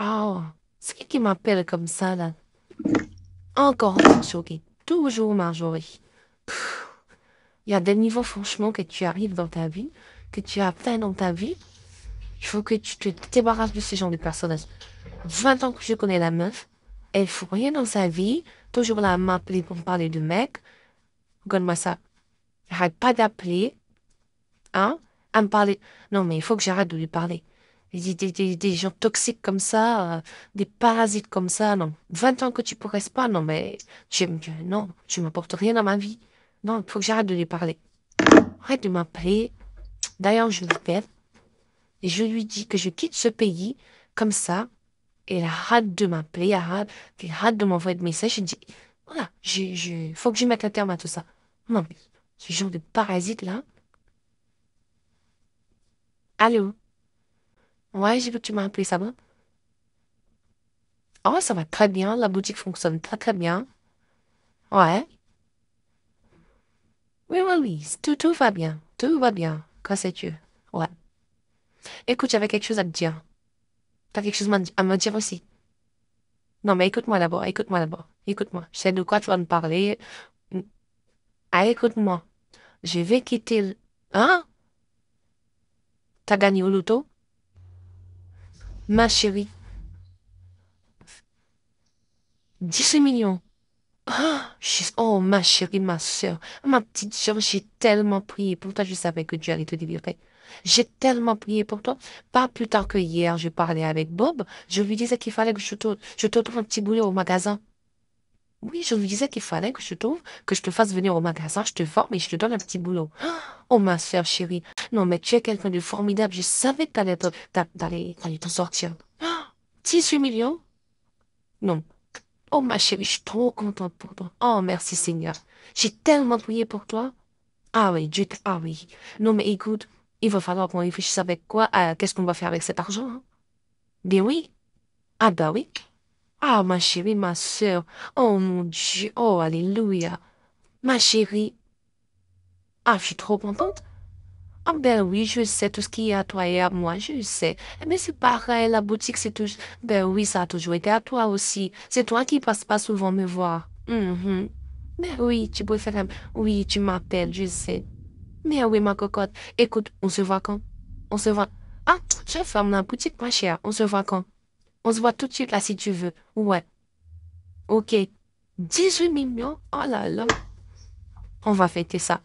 Oh, c'est qui m'appelle comme ça, là Encore choqué, Toujours Marjorie. Il y a des niveaux, franchement, que tu arrives dans ta vie, que tu as plein dans ta vie. Il faut que tu te débarrasses de ce genre de personnages. 20 ans que je connais la meuf, elle fout rien dans sa vie, toujours là à m'appeler pour me parler de mec. Regarde-moi ça. arrête pas d'appeler, hein, à me parler. Non, mais il faut que j'arrête de lui parler. Des, des, des, gens toxiques comme ça, euh, des parasites comme ça, non. 20 ans que tu progresses pas, non, mais je, non, tu m'apportes rien dans ma vie. Non, il faut que j'arrête de lui parler. Arrête de m'appeler. D'ailleurs, je le perds. Et je lui dis que je quitte ce pays comme ça. Et elle hâte de m'appeler, elle arrête, de m'envoyer de messages. Je dis, voilà, je, faut que je mette un terme à tout ça. Non, mais ce genre de parasite là. Allô? Ouais, j'ai vu que tu m'as appelé, ça va? Oh, ça va très bien. La boutique fonctionne très, très bien. Ouais. Oui, oui, Tout, tout va bien. Tout va bien. Qu'en sais-tu? Ouais. Écoute, j'avais quelque chose à te dire. T'as quelque chose à me dire aussi. Non, mais écoute-moi d'abord. Écoute-moi d'abord. Écoute-moi. Je sais de quoi tu vas me parler. Ah, écoute-moi. Je vais quitter. Hein? T'as gagné au loto? Ma chérie. 17 millions. Oh, oh, ma chérie, ma soeur, ma petite soeur, j'ai tellement prié pour toi. Je savais que Dieu allait te délivrer. J'ai tellement prié pour toi. Pas plus tard que hier, je parlais avec Bob. Je lui disais qu'il fallait que je te, je te trouve un petit boulot au magasin. Oui, je vous disais qu'il fallait que je trouve, que je te fasse venir au magasin, je te forme et je te donne un petit boulot. Oh, ma soeur chérie. Non, mais tu es quelqu'un de formidable. Je savais que t'allais t'en sortir. 18 millions? Non. Oh, ma chérie, je suis trop contente pour toi. Oh, merci Seigneur. J'ai tellement prié pour toi. Ah oui, Dieu, ah oui. Non, mais écoute, il va falloir qu'on réfléchisse avec quoi, euh, qu'est-ce qu'on va faire avec cet argent. Hein? Ben oui. Ah bah oui. Ah, ma chérie, ma soeur. Oh mon Dieu. Oh, alléluia. Ma chérie. Ah, je suis trop contente. Ah ben oui, je sais tout ce qui est à toi et à moi, je sais. Mais eh ben, c'est pareil, la boutique, c'est toujours... Ben oui, ça a toujours été à toi aussi. C'est toi qui passes pas souvent me voir. Mais mm-hmm. ben oui, tu peux préfères... Oui, tu m'appelles, je sais. Mais ben oui, ma cocotte. Écoute, on se voit quand? On se voit... Ah, je ferme la boutique, ma chère. On se voit quand? On se voit tout de suite là si tu veux. Ouais. Ok. 18 millions Oh là là. On va fêter ça.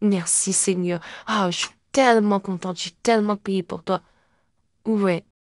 Merci Seigneur. Ah, je suis tellement contente. Je suis tellement payée pour toi. Ouais.